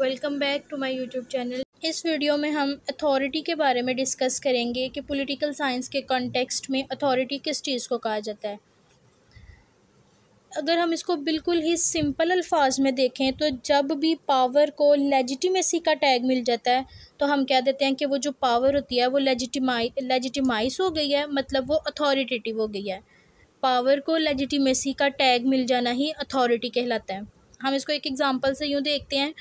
Welcome back to my YouTube channel इस video में हम अथॉरिटी के बारे में डिस्कस करेंगे कि पॉलिटिकल साइंस के कॉन्टेक्स्ट में अथॉरिटी किस चीज़ को कहा जाता है अगर हम इसको बिल्कुल ही सिंपल अल्फाज में देखें तो जब भी पावर को लेजिटिमेसी का टैग मिल जाता है तो हम कह देते हैं कि वो जो पावर होती है वो लेजिटिमाई लेजिटिमाइज हो गई है मतलब वो अथॉरिटेटिव हो गई है पावर को लेजिटिमेसी का टैग मिल जाना ही अथॉरिटी कहलाता है हम इसको एक एग्ज़ाम्पल से यूँ देखते हैं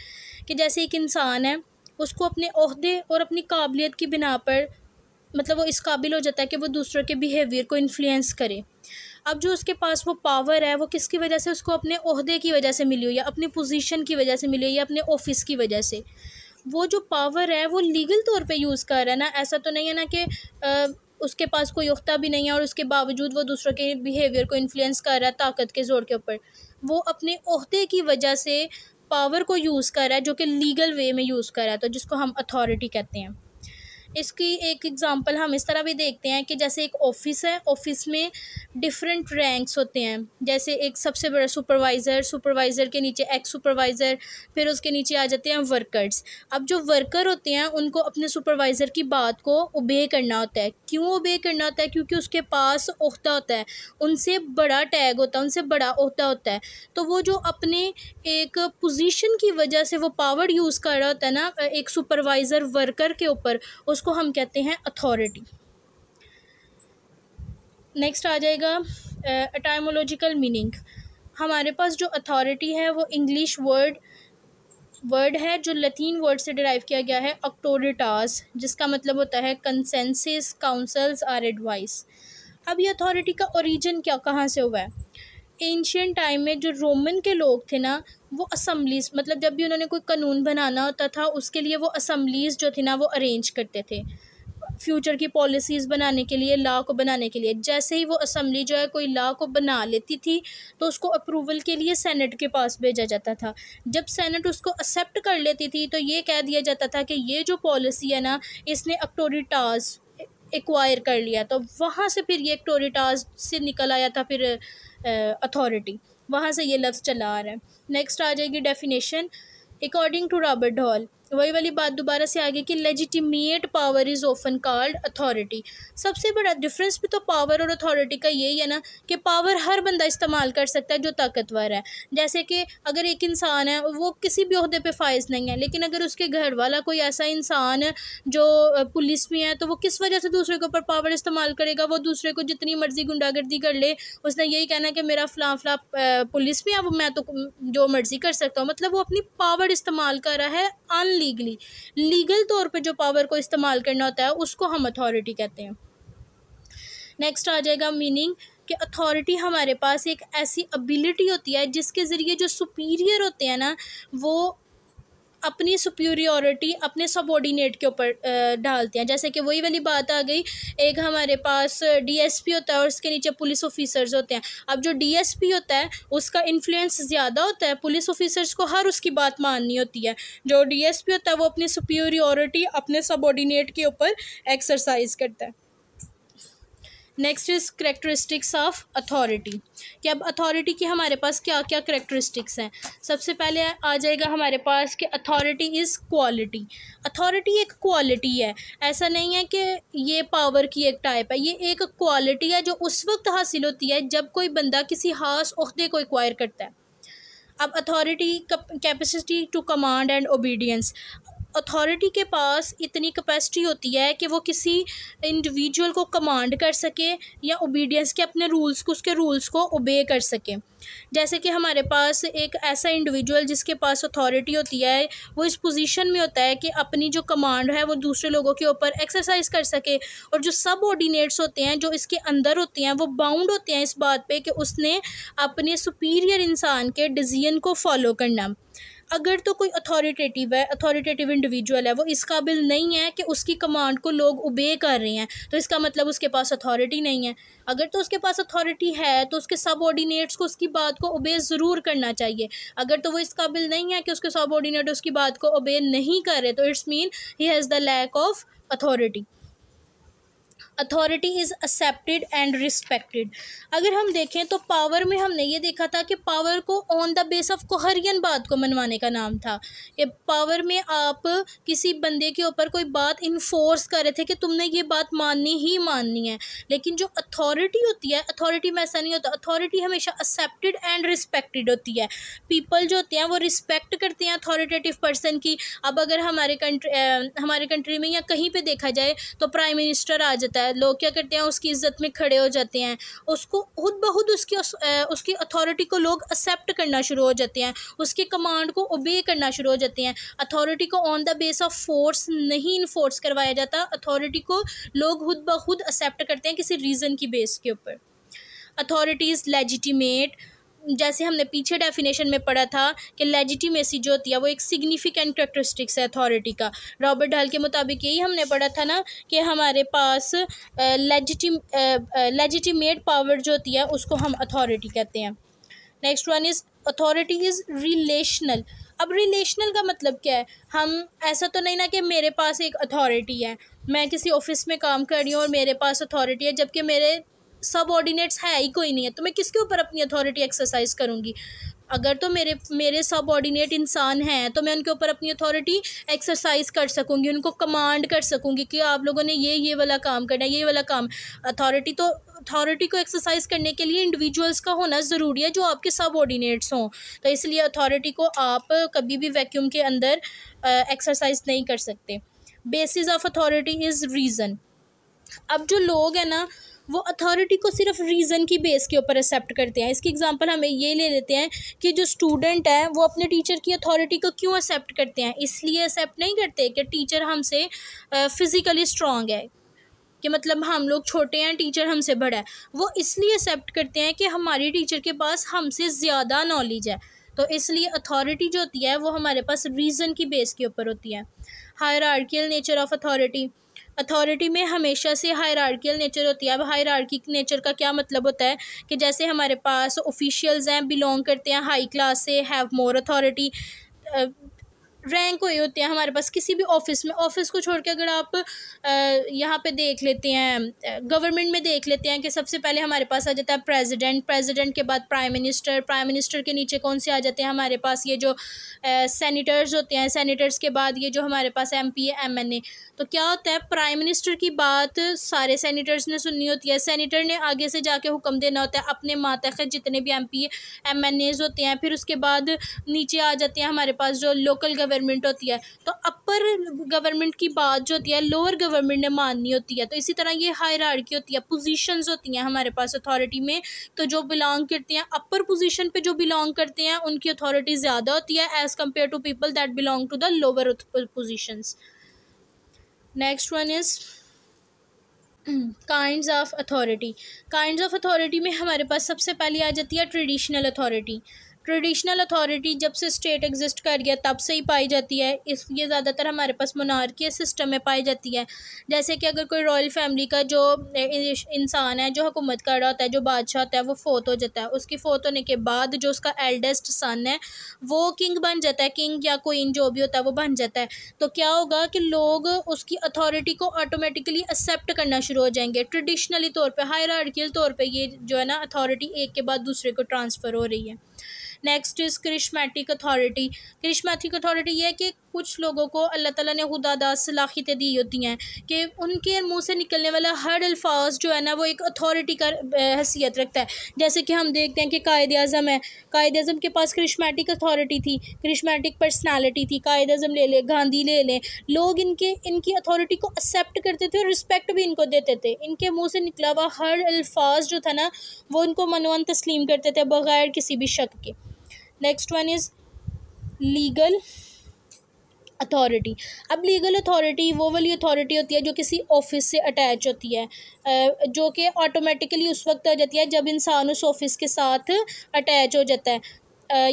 कि जैसे एक इंसान है उसको अपने अहदे और अपनी काबिलियत की बिना पर मतलब वो इस काबिल हो जाता है कि वो दूसरों के बिहेवियर को इन्फ्लुएंस करे अब जो उसके पास वो पावर है वो किसकी वजह से उसको अपने अहदे की वजह से मिली हो या अपनी पोजीशन की वजह से मिली हो या अपने ऑफिस की वजह से वो जो पावर है वो लीगल तौर पे यूज़ कर रहा है ना ऐसा तो नहीं है ना कि आ, उसके पास कोई उख्ता भी नहीं है और उसके बावजूद वो दूसरों के बिहेवियर को इन्फ्लुएंस कर रहा है ताकत के जोर के ऊपर वो अपने अहदे की वजह से पावर को यूज़ कर रहा है जो कि लीगल वे में यूज़ करा है तो जिसको हम अथॉरिटी कहते हैं इसकी एक एग्ज़ाम्पल हम इस तरह भी देखते हैं कि जैसे एक ऑफिस है ऑफिस में डिफरेंट रैंक्स होते हैं जैसे एक सबसे बड़ा सुपरवाइज़र सुपरवाइज़र के नीचे एक्स सुपरवाइज़र फिर उसके नीचे आ जाते हैं वर्कर्स अब जो वर्कर होते हैं उनको अपने सुपरवाइज़र की बात को ओबे करना होता है क्यों ओबे करना होता है क्योंकि उसके पास अहदा होता है उनसे बड़ा टैग होता है उनसे बड़ा अहदा होता है तो वो जो अपने एक पोजिशन की वजह से वो पावर यूज़ कर रहा होता है ना एक सुपरवाइज़र वर्कर के ऊपर उस उसको हम कहते हैं अथॉरिटी नेक्स्ट आ जाएगा अटाइमोलॉजिकल मीनिंग हमारे पास जो अथॉरिटी है वो इंग्लिश वर्ड वर्ड है जो लतीन वर्ड से डिराइव किया गया है अक्टोरिटास जिसका मतलब होता है कंसेंसिस काउंसल्स आर एडवाइस अब ये अथॉरिटी का ओरिजिन क्या कहाँ से हुआ है एंशियन टाइम में जो रोमन के लोग थे ना वो असम्बलीज मतलब जब भी उन्होंने कोई कानून बनाना होता था उसके लिए वो असम्बलीज जो थी ना वो अरेंज करते थे फ्यूचर की पॉलिसीज़ बनाने के लिए लॉ को बनाने के लिए जैसे ही वो असम्बली जो है कोई लॉ को बना लेती थी तो उसको अप्रूवल के लिए सेनेट के पास भेजा जाता था जब सेनेट उसको एक्सेप्ट कर लेती थी तो ये कह दिया जाता था कि ये जो पॉलिसी है ना इसने अक्टोरिटाज एक्वायर कर लिया तो वहाँ से फिर ये एक्टोरिटाज से निकल आया था फिर अथॉरिटी वहाँ से ये लफ्ज़ चला आ रहा है नेक्स्ट आ जाएगी definition according to Robert Hall तो वही वाली बात दोबारा से आगे कि legitimate power is often called authority सबसे बड़ा डिफरेंस भी तो पावर और अथॉरिटी का यही है ना कि पावर हर बंदा इस्तेमाल कर सकता है जो ताकतवर है जैसे कि अगर एक इंसान है वो किसी भी अहदे पर फायज नहीं है लेकिन अगर उसके घर वाला कोई ऐसा इंसान है जो पुलिस में है तो वो किस वजह से दूसरे के ऊपर पावर इस्तेमाल करेगा वो दूसरे को जितनी मर्जी गुंडागर्दी कर ले उसने यही कहना कि मेरा फलां फ़लाँ पुलिस में है वो मैं तो जो मर्जी कर सकता हूँ मतलब वो अपनी पावर इस्तेमाल कर रहा है अन लीगली लीगल तौर पर जो पावर को इस्तेमाल करना होता है उसको हम अथॉरिटी कहते हैं नेक्स्ट आ जाएगा मीनिंग कि अथॉरिटी हमारे पास एक ऐसी एबिलिटी होती है जिसके ज़रिए जो सुपीरियर होते हैं ना वो अपनी सुप्यूरियोरिटी अपने सबॉर्डिनेट के ऊपर डालते हैं जैसे कि वही वाली बात आ गई एक हमारे पास डीएसपी होता है और उसके नीचे पुलिस ऑफिसर्स होते हैं अब जो डीएसपी होता है उसका इन्फ्लुएंस ज़्यादा होता है पुलिस ऑफिसर्स को हर उसकी बात माननी होती है जो डी होता है वो अपनी सुप्यूरियोरिटी अपने सबॉर्डिनेट के ऊपर एक्सरसाइज करता है next is characteristics of authority कि अब अथॉरिटी की हमारे पास क्या क्या करेक्टरिस्टिक्स हैं सबसे पहले आ जाएगा हमारे पास कि अथॉरिटी इज़ क्वालिटी अथॉरिटी एक क्वालिटी है ऐसा नहीं है कि ये पावर की एक टाइप है ये एक क्वालिटी है जो उस वक्त हासिल होती है जब कोई बंदा किसी खास अहदे को एक्वायर करता है अब authority capacity to command and obedience authority के पास इतनी कैपेसिटी होती है कि वो किसी इंडिविजुअल को कमांड कर सके या ओबीडियंस के अपने रूल्स को उसके रूल्स को ओबे कर सके जैसे कि हमारे पास एक ऐसा इंडिविजुअल जिसके पास अथॉरिटी होती है वो इस पोजीशन में होता है कि अपनी जो कमांड है वो दूसरे लोगों के ऊपर एक्सरसाइज कर सके और जो सब ऑर्डिनेट्स होते हैं जो इसके अंदर होते हैं वो बाउंड होते हैं इस बात पे कि उसने अपने सुपीरियर इंसान के डिसीजन को फॉलो करना अगर तो कोई अथॉरिटेटिव है अथॉरिटेटिव इंडिविजुअल है वो इस काबिल नहीं है कि उसकी कमांड को लोग उबे कर रहे हैं तो इसका मतलब उसके पास अथॉरिटी नहीं है अगर तो उसके पास अथॉरिटी है तो उसके ऑर्डिनेट्स को उसकी बात को ओबे ज़रूर करना चाहिए अगर तो वो इस काबिल नहीं है कि उसके सबॉर्डिनेट उसकी बात को ओबे नहीं कर रहे तो it's mean he has the lack of authority authority is accepted and respected अगर हम देखें तो पावर में हमने ये देखा था कि पावर को on the base of coercion बात को मनवाने का नाम था कि पावर में आप किसी बंदे के ऊपर कोई बात इन्फोर्स कर रहे थे कि तुमने ये बात माननी ही माननी है लेकिन जो अथॉरिटी होती है अथॉरिटी में ऐसा नहीं होता अथॉरिटी हमेशा एक्सेप्टेड एंड रिस्पेक्टेड होती है पीपल जो होते हैं वो रिस्पेक्ट करते हैं अथॉरिटेटिव पर्सन की अब अगर हमारे कंट्री हमारे कंट्री में या कहीं पर देखा जाए तो प्राइम मिनिस्टर आ जाता है लोग क्या करते हैं उसकी इज़्ज़त में खड़े हो जाते हैं उसको खुद बहुत उसकी उसकी अथॉरिटी को लोग एक्सेप्ट करना शुरू हो जाते हैं उसके कमांड को ओबे करना शुरू हो जाते हैं अथॉरिटी को on the base of force नहीं इन्फोर्स करवाया जाता अथॉरिटी को लोग खुद ब खुद एक्सेप्ट करते हैं किसी रीज़न की बेस के ऊपर इज़ लेजिटिमेट जैसे हमने पीछे डेफिनेशन में पढ़ा था कि लेजिटिमेसी जो होती है वो एक सिग्निफिकेंट करेक्टरिस्टिक्स है अथॉरिटी का रॉबर्ट ढाल के मुताबिक यही हमने पढ़ा था ना कि हमारे पास लेजिटिम लेजिटिमेट पावर जो होती है उसको हम अथॉरिटी कहते हैं next one is authority is relational अब रिलेशनल का मतलब क्या है हम ऐसा तो नहीं ना कि मेरे पास एक अथॉरिटी है मैं किसी ऑफिस में काम कर रही हूँ और मेरे पास अथॉरिटी है जबकि मेरे सब ऑर्डिनेट्स है ही कोई नहीं है तो मैं किसके ऊपर अपनी अथॉरिटी एक्सरसाइज करूँगी अगर तो मेरे मेरे सब ऑर्डिनेट इंसान हैं तो मैं उनके ऊपर अपनी अथॉरिटी एक्सरसाइज कर सकूँगी उनको कमांड कर सकूँगी कि आप लोगों ने ये ये वाला काम करना है ये वाला काम अथॉरिटी तो अथॉरिटी को एक्सरसाइज करने के लिए इंडिविजुअल्स का होना ज़रूरी है जो आपके सब ऑर्डिनेट्स हों तो इसलिए अथॉरिटी को आप कभी भी वैक्यूम के अंदर एक्सरसाइज नहीं कर सकते basis of authority is reason अब जो लोग हैं ना वो अथॉरिटी को सिर्फ रीज़न की बेस के ऊपर एक्सेप्ट करते हैं इसकी एग्जांपल हमें ये ले लेते हैं कि जो स्टूडेंट है वो अपने टीचर की अथॉरिटी को क्यों एक्सेप्ट करते हैं इसलिए एक्सेप्ट नहीं करते कि टीचर हमसे फ़िज़िकली स्ट्रॉन्ग है कि मतलब हम लोग छोटे हैं टीचर हमसे बड़ा है वो इसलिए एक्सेप्ट करते हैं कि हमारी टीचर के पास हमसे ज़्यादा नॉलेज है तो इसलिए अथॉरिटी जो होती है वो हमारे पास रीज़न की बेस के ऊपर होती है higher nature of authority authority में हमेशा से हायरार्कियल नेचर होती है अब हायरार्किक नेचर का क्या मतलब होता है कि जैसे हमारे पास ऑफिशियल्स हैं बिलोंग करते हैं हाई क्लास से हैव मोर अथॉरिटी रैंक हुई होती हैं हमारे पास किसी भी ऑफिस में ऑफिस को छोड़ के अगर आप यहाँ पे देख लेते हैं गवर्नमेंट में देख लेते हैं कि सबसे पहले हमारे पास आ जाता है प्रेसिडेंट प्रेसिडेंट के बाद प्राइम मिनिस्टर प्राइम मिनिस्टर के नीचे कौन से आ जाते हैं हमारे पास ये जो सैनिटर्स होते हैं सैनिटर्स के बाद ये जो हमारे पास M P M N A तो क्या होता है प्राइम मिनिस्टर की बात सारे सैनिटर्स ने सुननी होती है सैनिटर ने आगे से जाके हुक्म देना होता है अपने मातह जितने भी M P M N As होते हैं फिर उसके बाद नीचे आ जाते हैं हमारे पास जो लोकल गवर्नमेंट होती है तो अपर गवर्नमेंट की बात जो होती है लोअर गवर्नमेंट ने माननी होती है तो इसी तरह ये हायर हायरार्की होती है पोजीशंस होती हैं हमारे पास अथॉरिटी में तो जो बिलोंग करते हैं अपर पोजीशन पे जो बिलोंग करते हैं उनकी अथॉरिटी ज़्यादा होती है as compare to people that belong to the lower position next one is kind of authority kind of authority में हमारे पास सबसे पहली आ जाती है ट्रेडिशनल अथॉरिटी ट्रेडिशनल अथॉरिटी जब से स्टेट एग्जिस्ट कर गया तब से ही पाई जाती है इस ये ज़्यादातर हमारे पास मोनार्की सिस्टम में पाई जाती है जैसे कि अगर कोई रॉयल फैमिली का जो इंसान है जो हुकूमत कर रहा होता है जो बादशाह होता है वो फोत हो जाता है उसकी फोत होने के बाद जो उसका एल्डेस्ट सन है वो किंग बन जाता है किंग या कोई जो भी होता है वो बन जाता है तो क्या होगा कि लोग उसकी अथॉरिटी को ऑटोमेटिकली एक्सेप्ट करना शुरू हो जाएंगे ट्रेडिशनली तौर पर हायरार्कियल तौर पर ये जो है ना अथॉरिटी एक के बाद दूसरे को ट्रांसफ़र हो रही है next is charismatic authority charismatic authority ये है कि कुछ लोगों को अल्लाह ताला ने खुदा दास सलाखियतें दी होती हैं कि उनके मुंह से निकलने वाला हर अल्फाज जो है ना वो एक अथॉरिटी का हैसियत रखता है जैसे कि हम देखते हैं कि कायद अज़म है कायद अज़म के पास करिश्मेटिक अथॉरिटी थी करिश्मेटिक पर्सनैलिटी थी कायद अज़म ले लें गांधी ले लें लोग इनके इनकी अथॉरिटी को एक्सेप्ट करते थे और रिस्पेक्ट भी इनको देते थे इनके मुँह से निकला हुआ हर अल्फाज जो था ना वो इनको मनवन तस्लीम करते थे बग़ैर किसी भी शक के next one is legal authority अब लीगल अथॉरिटी वो वाली अथॉरिटी होती है जो किसी ऑफिस से अटैच होती है जो कि ऑटोमेटिकली उस वक्त आ जाती है जब इंसान उस ऑफिस के साथ अटैच हो जाता है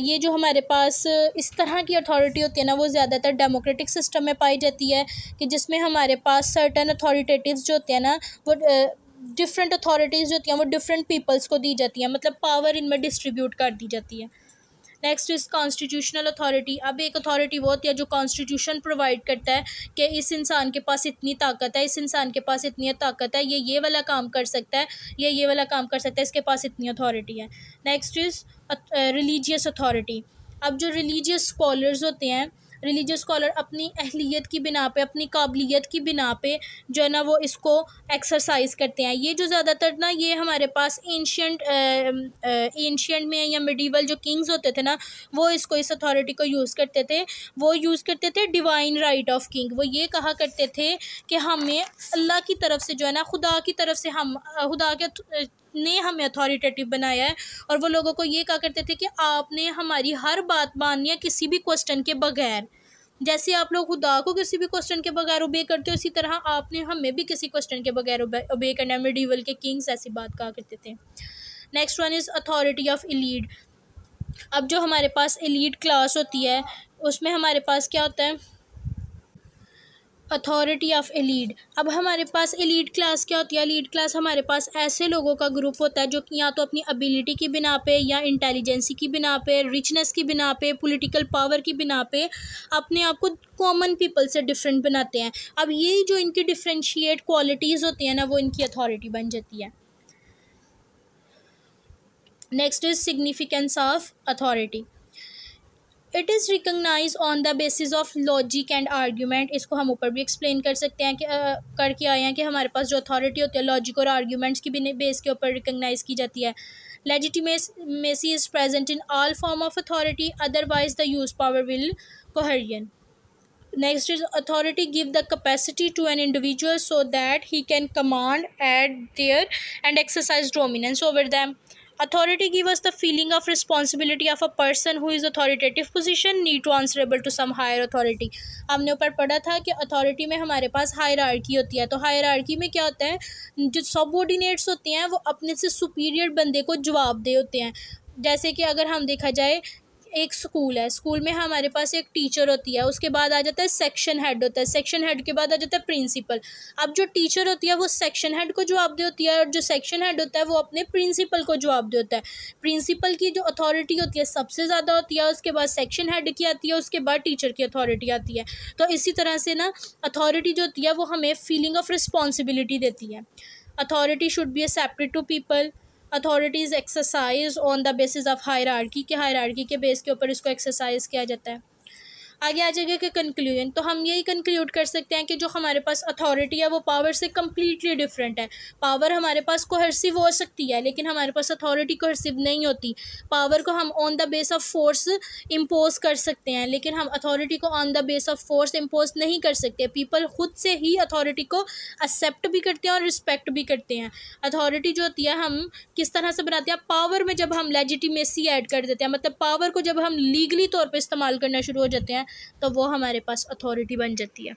ये जो हमारे पास इस तरह की अथॉरिटी होती है ना वो ज़्यादातर डेमोक्रेटिक सिस्टम में पाई जाती है कि जिसमें हमारे पास सर्टन अथॉरिटेटिव जो होते हैं ना वो डिफरेंट अथॉरिटीज़ जो होती हैं वो डिफरेंट पीपल्स को दी जाती हैं मतलब पावर इनमें डिस्ट्रीब्यूट कर दी जाती है नेक्स्ट इज़ कॉन्स्टिट्यूशनल अथॉरिटी अब एक अथॉरिटी वो होती है जो कॉन्स्टिट्यूशन प्रोवाइड करता है कि इस इंसान के पास इतनी ताकत है इस इंसान के पास इतनी ताकत है ये ये वाला काम कर सकता है ये ये वाला काम कर सकता है इसके पास इतनी अथॉरिटी है नेक्स्ट इज़ रिलीजियस अथॉरिटी अब जो रिलीजियस स्कॉलर्स होते हैं रिलीजियस स्कॉलर अपनी अहलीत की बिना पे अपनी काबिलियत की बिना पे जो है ना वो इसको एक्सरसाइज करते हैं ये जो ज़्यादातर ना ये हमारे पास एंशियट एंशियट में या मिडीवल जो किंग्स होते थे ना वो इसको इस अथॉरिटी को यूज़ करते थे वो यूज़ करते थे डिवाइन राइट ऑफ किंग वो ये कहा करते थे कि हमें अल्लाह की तरफ से जो है ना खुदा की तरफ से हम खुदा के ने हमें अथॉरिटेटिव बनाया है और वो लोगों को ये कहा करते थे कि आपने हमारी हर बात माननी है किसी भी क्वेश्चन के बगैर जैसे आप लोग खुदा को किसी भी क्वेश्चन के बगैर ओबे करते हो इसी तरह आपने हमें भी किसी क्वेश्चन के बगैर ओबे करना है मिडीवल के किंग्स ऐसी बात कहा करते थे next one is authority of elite अब जो हमारे पास इलीड क्लास होती है उसमें हमारे पास क्या होता है अथॉरिटी ऑफ एलीड अब हमारे पास एलीड क्लास क्या होती है एलीड क्लास हमारे पास ऐसे लोगों का ग्रुप होता है जो कि या तो अपनी एबिलिटी की बिना पे या इंटेलिजेंसी की बिना पे रिचनेस की बिना पे पॉलिटिकल पावर की बिना पे अपने आप को कॉमन पीपल से डिफरेंट बनाते हैं अब ये जो इनकी डिफ्रेंशिएट क्वालिटीज़ होती हैं ना वो इनकी अथॉरिटी बन जाती है next is significance of authority it is recognize on the basis of logic and argument इसको हम ऊपर भी एक्सप्लेन कर सकते हैं कि uh, करके आए हैं कि हमारे पास जो अथॉरिटी होती है लॉजिक और आर्ग्यूमेंट्स की भी बेस के ऊपर रिकगनाइज की जाती है legitimacy is present in all form of authority otherwise the use power will coercion next is authority give the capacity to an individual so that he can command at their and exercise dominance over them Authority gives the feeling of responsibility of a person who is authoritative position need to answerable to some higher authority. हमने ऊपर पढ़ा था कि authority में हमारे पास hierarchy होती है तो hierarchy में क्या होता है जो subordinates होते हैं वो अपने से superior बंदे को जवाब दे होते हैं जैसे कि अगर हम देखा जाए एक स्कूल है स्कूल में हमारे पास एक टीचर होती है उसके बाद आ जाता है सेक्शन हेड होता है सेक्शन हेड के बाद आ जाता है प्रिंसिपल अब जो टीचर होती है वो सेक्शन हेड को जवाब दे होती है और जो सेक्शन हेड होता है वो अपने प्रिंसिपल को जवाब दे होता है प्रिंसिपल की जो अथॉरिटी होती है सबसे ज़्यादा होती है उसके बाद सेक्शन हेड की आती है उसके बाद टीचर की अथॉरिटी आती है तो इसी तरह से ना अथॉरिटी जो होती है वो हमें फीलिंग ऑफ रिस्पॉन्सिबिलिटी देती है authority should be accepted to people authorities exercise on the basis of hierarchy के आर्की के बेस के ऊपर इसको एक्सरसाइज किया जाता है आगे आ जाएगा कि कंक्लूजन तो हम यही कंक्लूड कर सकते हैं कि जो हमारे पास अथॉरिटी है वो पावर से कम्प्लीटली डिफरेंट है पावर हमारे पास कोहरसिव हो सकती है लेकिन हमारे पास अथॉरिटी कोहरसिव नहीं होती पावर को हम on the base of force impose कर सकते हैं लेकिन हम अथॉरिटी को on the base of force impose नहीं कर सकते पीपल खुद से ही अथॉरिटी को एक्सेप्ट भी करते हैं और रिस्पेक्ट भी करते हैं अथॉरिटी जो होती है हम किस तरह से बनाते हैं पावर में जब हम लेजिटिमेसी ऐड कर देते हैं मतलब पावर को जब हम लीगली तौर पर इस्तेमाल करना शुरू हो जाते हैं तो वो हमारे पास अथॉरिटी बन जाती है